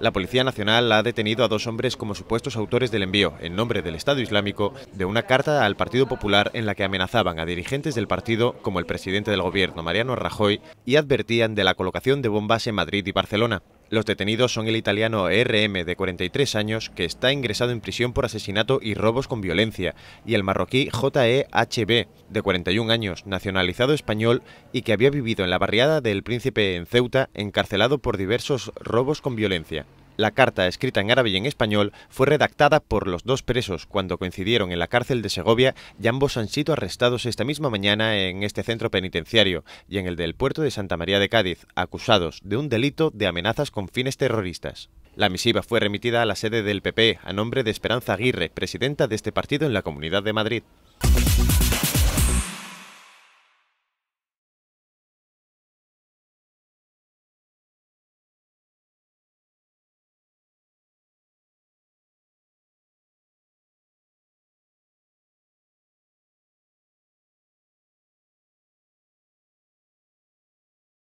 La Policía Nacional ha detenido a dos hombres como supuestos autores del envío, en nombre del Estado Islámico, de una carta al Partido Popular en la que amenazaban a dirigentes del partido, como el presidente del gobierno Mariano Rajoy, y advertían de la colocación de bombas en Madrid y Barcelona. Los detenidos son el italiano RM de 43 años que está ingresado en prisión por asesinato y robos con violencia y el marroquí JEHB de 41 años, nacionalizado español y que había vivido en la barriada del Príncipe en Ceuta encarcelado por diversos robos con violencia. La carta, escrita en árabe y en español, fue redactada por los dos presos cuando coincidieron en la cárcel de Segovia y ambos han sido arrestados esta misma mañana en este centro penitenciario y en el del puerto de Santa María de Cádiz, acusados de un delito de amenazas con fines terroristas. La misiva fue remitida a la sede del PP e, a nombre de Esperanza Aguirre, presidenta de este partido en la Comunidad de Madrid.